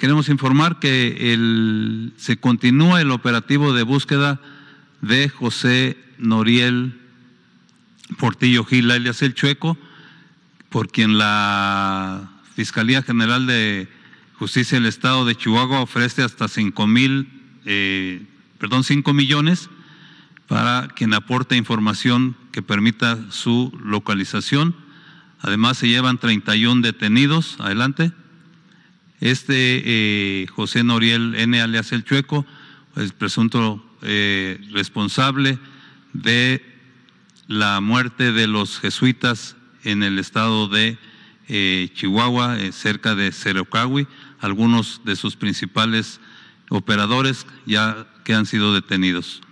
Queremos informar que se continúa el operativo de búsqueda de José Noriel Portillo Gil, alias El Chueco, por quien la Fiscalía General de Justicia del Estado de Chihuahua ofrece hasta cinco mil, eh, perdón, 5 millones para quien aporte información que permita su localización. Además, se llevan 31 detenidos. Adelante. Este eh, José Noriel N. alias El Chueco, el presunto eh, responsable de la muerte de los jesuitas en el estado de eh, Chihuahua, cerca de Cerocahui, algunos de sus principales operadores ya que han sido detenidos.